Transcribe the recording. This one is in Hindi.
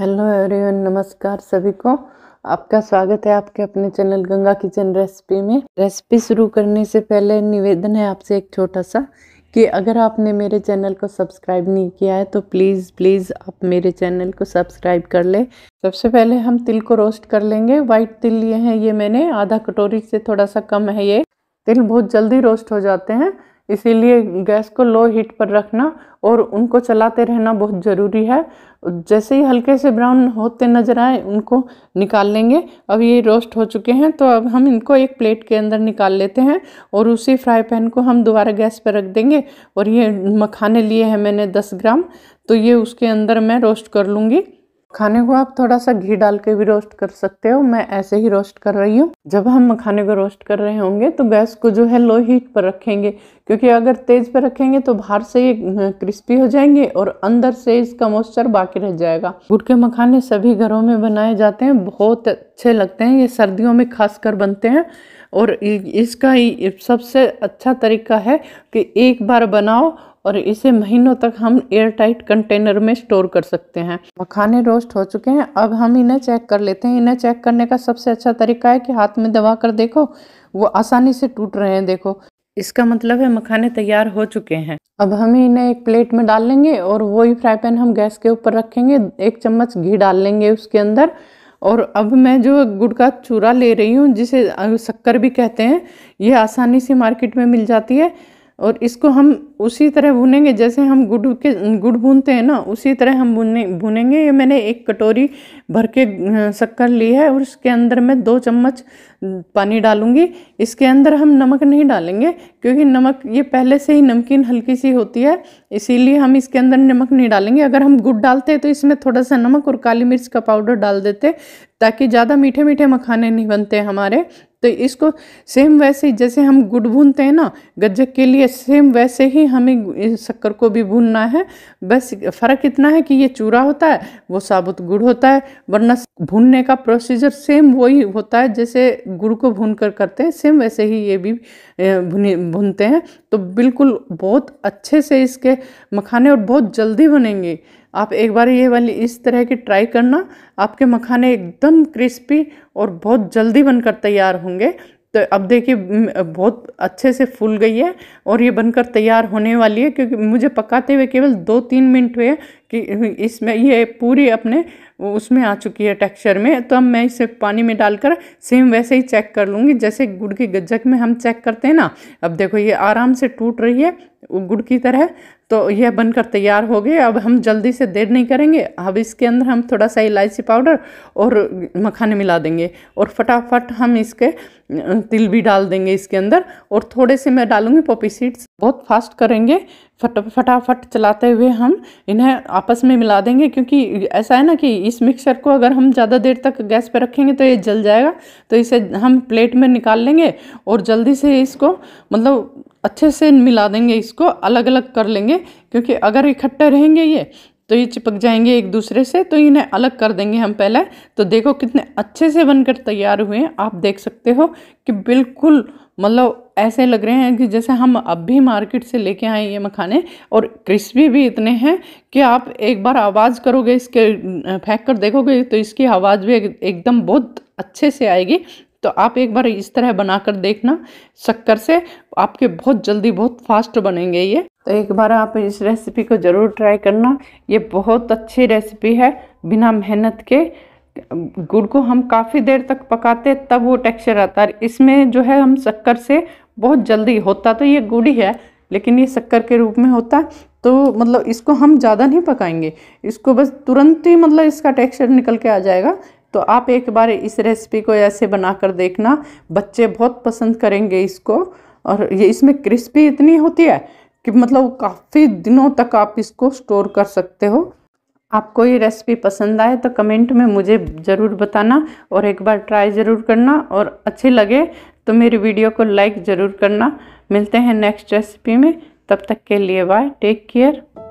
हेलो एवरीवन नमस्कार सभी को आपका स्वागत है आपके अपने चैनल गंगा किचन रेसिपी में रेसिपी शुरू करने से पहले निवेदन है आपसे एक छोटा सा कि अगर आपने मेरे चैनल को सब्सक्राइब नहीं किया है तो प्लीज़ प्लीज़ आप मेरे चैनल को सब्सक्राइब कर ले सबसे पहले हम तिल को रोस्ट कर लेंगे वाइट तिल लिए हैं ये मैंने आधा कटोरी से थोड़ा सा कम है ये तिल बहुत जल्दी रोस्ट हो जाते हैं इसीलिए गैस को लो हीट पर रखना और उनको चलाते रहना बहुत ज़रूरी है जैसे ही हल्के से ब्राउन होते नज़र आए उनको निकाल लेंगे अब ये रोस्ट हो चुके हैं तो अब हम इनको एक प्लेट के अंदर निकाल लेते हैं और उसी फ्राई पैन को हम दोबारा गैस पर रख देंगे और ये मखाने लिए हैं मैंने दस ग्राम तो ये उसके अंदर मैं रोस्ट कर लूँगी खाने को आप थोड़ा सा घी डाल के भी रोस्ट कर सकते हो मैं ऐसे ही रोस्ट कर रही हूँ जब हम मखाने को रोस्ट कर रहे होंगे तो गैस को जो है लो हीट पर रखेंगे क्योंकि अगर तेज़ पर रखेंगे तो बाहर से ये क्रिस्पी हो जाएंगे और अंदर से इसका मॉइस्चर बाकी रह जाएगा गुड़ के मखाने सभी घरों में बनाए जाते हैं बहुत अच्छे लगते हैं ये सर्दियों में खासकर बनते हैं और इसका सबसे अच्छा तरीका है कि एक बार बनाओ और इसे महीनों तक हम एयर टाइट कंटेनर में स्टोर कर सकते हैं मखाने रोस्ट हो चुके हैं अब हम इन्हें चेक कर लेते हैं इन्हें चेक करने का सबसे अच्छा तरीका है कि हाथ में दबा कर देखो वो आसानी से टूट रहे हैं देखो इसका मतलब है मखाने तैयार हो चुके हैं अब हम इन्हें एक प्लेट में डाल लेंगे और वही फ्राई पैन हम गैस के ऊपर रखेंगे एक चम्मच घी डाल लेंगे उसके अंदर और अब मैं जो गुड़ का चूरा ले रही हूँ जिसे शक्कर भी कहते हैं ये आसानी से मार्केट में मिल जाती है और इसको हम उसी तरह भूनेंगे जैसे हम गुड़ के गुड़ भूनते हैं ना उसी तरह हम भुने भूनेंगे ये मैंने एक कटोरी भर के शक्कर ली है और उसके अंदर मैं दो चम्मच पानी डालूंगी इसके अंदर हम नमक नहीं डालेंगे क्योंकि नमक ये पहले से ही नमकीन हल्की सी होती है इसीलिए हम इसके अंदर नमक नहीं डालेंगे अगर हम गुड़ डालते तो इसमें थोड़ा सा नमक और काली मिर्च का पाउडर डाल देते ताकि ज़्यादा मीठे मीठे मखाने नहीं बनते हमारे तो इसको सेम वैसे ही जैसे हम गुड़ भूनते हैं ना गज्जक के लिए सेम वैसे ही हमें शक्कर को भी भूनना है बस फ़र्क इतना है कि ये चूरा होता है वो साबुत गुड़ होता है वरना भूनने का प्रोसीजर सेम वही होता है जैसे गुड़ को भून कर करते हैं सेम वैसे ही ये भी भूनते हैं तो बिल्कुल बहुत अच्छे से इसके मखाने और बहुत जल्दी बनेंगे आप एक बार ये वाली इस तरह की ट्राई करना आपके मखाने एकदम क्रिस्पी और बहुत जल्दी बनकर तैयार होंगे तो अब देखिए बहुत अच्छे से फूल गई है और ये बनकर तैयार होने वाली है क्योंकि मुझे पकाते हुए केवल दो तीन मिनट हुए कि इसमें ये पूरी अपने उसमें आ चुकी है टेक्सचर में तो अब मैं इसे पानी में डालकर सेम वैसे ही चेक कर लूँगी जैसे गुड़ की गज्जक में हम चेक करते हैं ना अब देखो ये आराम से टूट रही है गुड़ की तरह तो यह बनकर तैयार हो गए अब हम जल्दी से देर नहीं करेंगे अब इसके अंदर हम थोड़ा सा इलायची पाउडर और मखाने मिला देंगे और फटाफट हम इसके तिल भी डाल देंगे इसके अंदर और थोड़े से मैं डालूँगी पॉपी सीड्स बहुत फास्ट करेंगे फट फटाफट चलाते हुए हम इन्हें आपस में मिला देंगे क्योंकि ऐसा है ना कि इस मिक्सर को अगर हम ज़्यादा देर तक गैस पर रखेंगे तो ये जल जाएगा तो इसे हम प्लेट में निकाल लेंगे और जल्दी से इसको मतलब अच्छे से मिला देंगे इसको अलग अलग कर लेंगे क्योंकि अगर इकट्ठे रहेंगे ये तो ये चिपक जाएंगे एक दूसरे से तो इन्हें अलग कर देंगे हम पहले तो देखो कितने अच्छे से बनकर तैयार हुए हैं आप देख सकते हो कि बिल्कुल मतलब ऐसे लग रहे हैं कि जैसे हम अब भी मार्केट से लेके आए ये मखाने और क्रिस्पी भी इतने हैं कि आप एक बार आवाज़ करोगे इसके फेंक कर देखोगे तो इसकी आवाज़ भी एकदम बहुत अच्छे से आएगी तो आप एक बार इस तरह बनाकर देखना शक्कर से आपके बहुत जल्दी बहुत फास्ट बनेंगे ये तो एक बार आप इस रेसिपी को ज़रूर ट्राई करना ये बहुत अच्छी रेसिपी है बिना मेहनत के गुड़ को हम काफ़ी देर तक पकाते तब वो टेक्सचर आता है इसमें जो है हम शक्कर से बहुत जल्दी होता तो ये गुड़ ही है लेकिन ये शक्कर के रूप में होता तो मतलब इसको हम ज़्यादा नहीं पकाएंगे इसको बस तुरंत ही मतलब इसका टेक्सचर निकल के आ जाएगा तो आप एक बार इस रेसिपी को ऐसे बना कर देखना बच्चे बहुत पसंद करेंगे इसको और ये इसमें क्रिस्पी इतनी होती है कि मतलब काफ़ी दिनों तक आप इसको स्टोर कर सकते हो आपको ये रेसिपी पसंद आए तो कमेंट में मुझे ज़रूर बताना और एक बार ट्राई ज़रूर करना और अच्छे लगे तो मेरी वीडियो को लाइक ज़रूर करना मिलते हैं नेक्स्ट रेसिपी में तब तक के लिए बाय टेक केयर